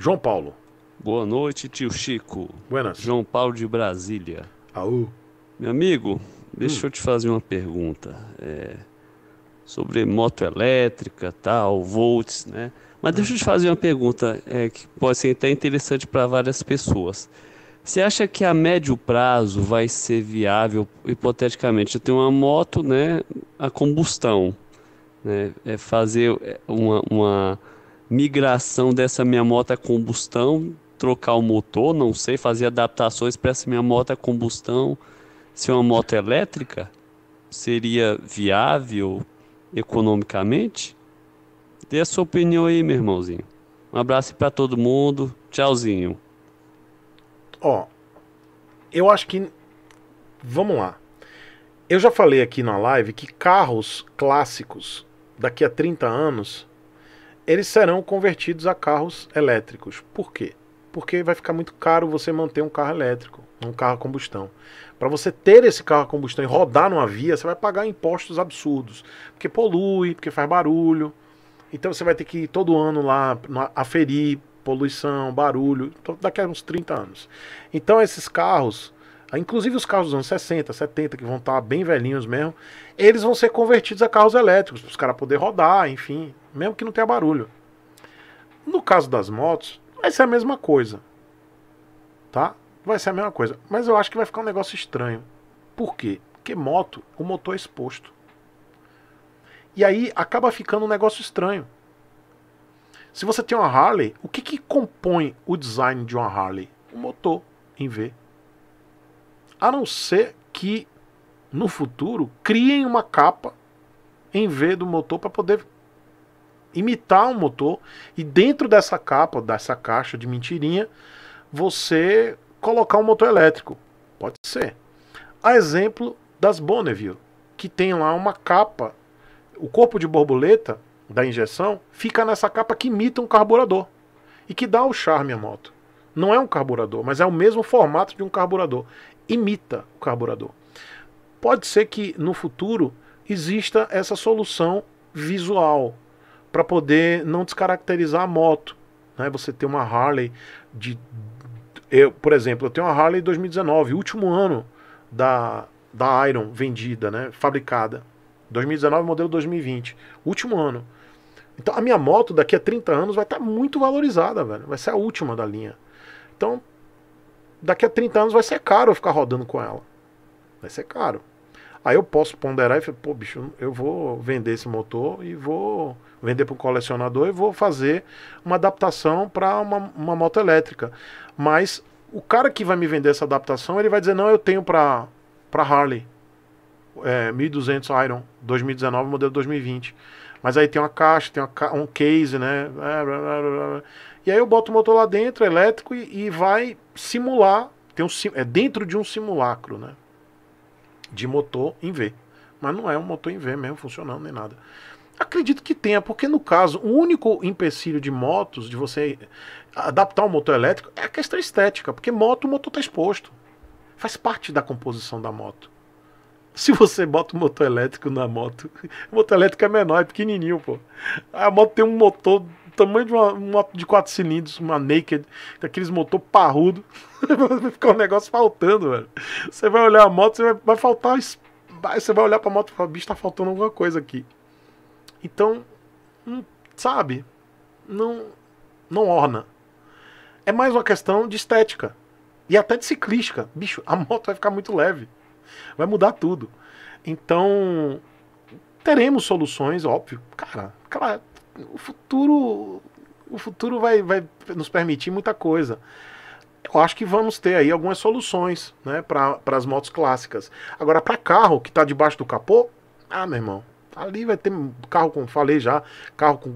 João Paulo. Boa noite, tio Chico. Buenas. João Paulo de Brasília. Aú. Meu amigo, deixa hum. eu te fazer uma pergunta. É, sobre moto elétrica, tal, volts, né? Mas deixa eu te fazer uma pergunta é, que pode ser até interessante para várias pessoas. Você acha que a médio prazo vai ser viável, hipoteticamente, eu tenho uma moto, né, a combustão, né, é fazer é, uma, uma migração dessa minha moto a combustão, trocar o motor, não sei, fazer adaptações para essa minha moto a combustão ser é uma moto elétrica? Seria viável economicamente? Dê a sua opinião aí, meu irmãozinho. Um abraço para todo mundo. Tchauzinho. Ó, eu acho que vamos lá. Eu já falei aqui na live que carros clássicos daqui a 30 anos eles serão convertidos a carros elétricos. Por quê? Porque vai ficar muito caro você manter um carro elétrico, um carro a combustão. Para você ter esse carro a combustão e rodar numa via, você vai pagar impostos absurdos, porque polui, porque faz barulho. Então você vai ter que ir todo ano lá aferir poluição, barulho, daqui a uns 30 anos. Então esses carros ah, inclusive os carros dos anos 60, 70, que vão estar bem velhinhos mesmo, eles vão ser convertidos a carros elétricos, para os caras poderem rodar, enfim, mesmo que não tenha barulho. No caso das motos, vai ser a mesma coisa. Tá? Vai ser a mesma coisa. Mas eu acho que vai ficar um negócio estranho. Por quê? Porque moto, o motor é exposto. E aí acaba ficando um negócio estranho. Se você tem uma Harley, o que, que compõe o design de uma Harley? O motor, em V. A não ser que no futuro criem uma capa em vez do motor para poder imitar um motor e dentro dessa capa, dessa caixa de mentirinha, você colocar um motor elétrico. Pode ser. A exemplo das Bonneville, que tem lá uma capa, o corpo de borboleta da injeção fica nessa capa que imita um carburador e que dá o charme à moto. Não é um carburador, mas é o mesmo formato de um carburador imita o carburador. Pode ser que no futuro exista essa solução visual para poder não descaracterizar a moto. Né? Você ter uma Harley de. Eu, por exemplo, eu tenho uma Harley 2019, último ano da, da Iron vendida, né? fabricada. 2019, modelo 2020. Último ano. Então a minha moto daqui a 30 anos vai estar tá muito valorizada, velho. Vai ser a última da linha. Então, daqui a 30 anos vai ser caro eu ficar rodando com ela. Vai ser caro. Aí eu posso ponderar e falar, pô, bicho, eu vou vender esse motor e vou vender para um colecionador e vou fazer uma adaptação para uma, uma moto elétrica. Mas o cara que vai me vender essa adaptação, ele vai dizer, não, eu tenho para Harley é, 1200 Iron 2019, modelo 2020. Mas aí tem uma caixa, tem uma, um case, né? É, e aí eu boto o motor lá dentro, elétrico, e, e vai simular. Tem um, é dentro de um simulacro, né? De motor em V. Mas não é um motor em V mesmo funcionando nem nada. Acredito que tenha, porque no caso, o único empecilho de motos, de você adaptar um motor elétrico, é a questão estética. Porque moto, o motor está exposto. Faz parte da composição da moto. Se você bota um motor elétrico na moto, o motor elétrico é menor, é pequenininho, pô. A moto tem um motor do tamanho de uma moto de quatro cilindros, uma naked, daqueles motor parrudo. vai ficar um negócio faltando, velho. Você vai olhar a moto, você vai, vai faltar. Você vai olhar pra moto e falar, bicho, tá faltando alguma coisa aqui. Então, hum, sabe? Não, não orna. É mais uma questão de estética. E até de ciclística. Bicho, a moto vai ficar muito leve. Vai mudar tudo. Então, teremos soluções, óbvio. Cara, o futuro o futuro vai, vai nos permitir muita coisa. Eu acho que vamos ter aí algumas soluções né, para as motos clássicas. Agora, para carro que está debaixo do capô, ah, meu irmão, ali vai ter carro com, falei já, carro com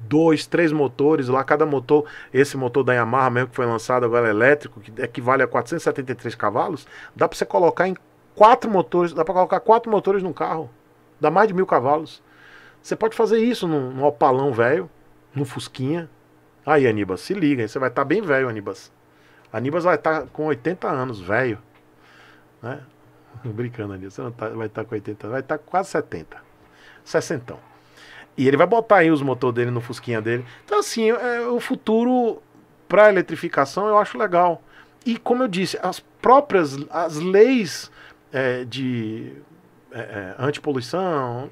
dois, três motores lá, cada motor, esse motor da Yamaha mesmo que foi lançado agora é elétrico, que equivale a 473 cavalos, dá para você colocar em quatro motores, dá para colocar quatro motores num carro, dá mais de mil cavalos. Você pode fazer isso num, num opalão velho, num fusquinha. Aí, Anibas, se liga, você vai estar tá bem velho, Anibas. Anibas vai estar tá com 80 anos, velho. Né? Brincando, Anibas, você não tá, vai estar tá com 80, vai estar tá quase 70. 60. E ele vai botar aí os motores dele no fusquinha dele. Então, assim, é, é o futuro para eletrificação eu acho legal. E como eu disse, as próprias as leis é, de é, é antipoluição,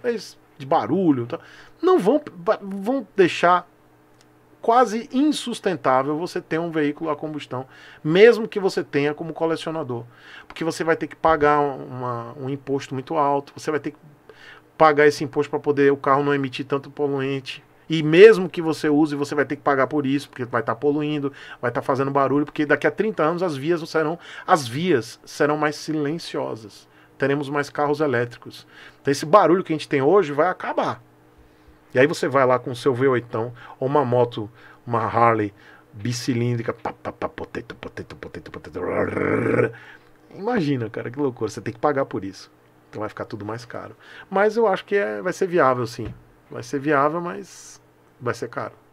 de barulho, tá? não vão, vão deixar quase insustentável você ter um veículo a combustão, mesmo que você tenha como colecionador. Porque você vai ter que pagar uma, um imposto muito alto, você vai ter que pagar esse imposto para poder o carro não emitir tanto poluente. E mesmo que você use, você vai ter que pagar por isso, porque vai estar tá poluindo, vai estar tá fazendo barulho, porque daqui a 30 anos as vias serão, as vias serão mais silenciosas. Teremos mais carros elétricos. Então esse barulho que a gente tem hoje vai acabar. E aí você vai lá com o seu V8 ou uma moto, uma Harley bicilíndrica, Imagina, cara, que loucura, você tem que pagar por isso. Então vai ficar tudo mais caro. Mas eu acho que é, vai ser viável sim. Vai ser viável, mas vai ser caro.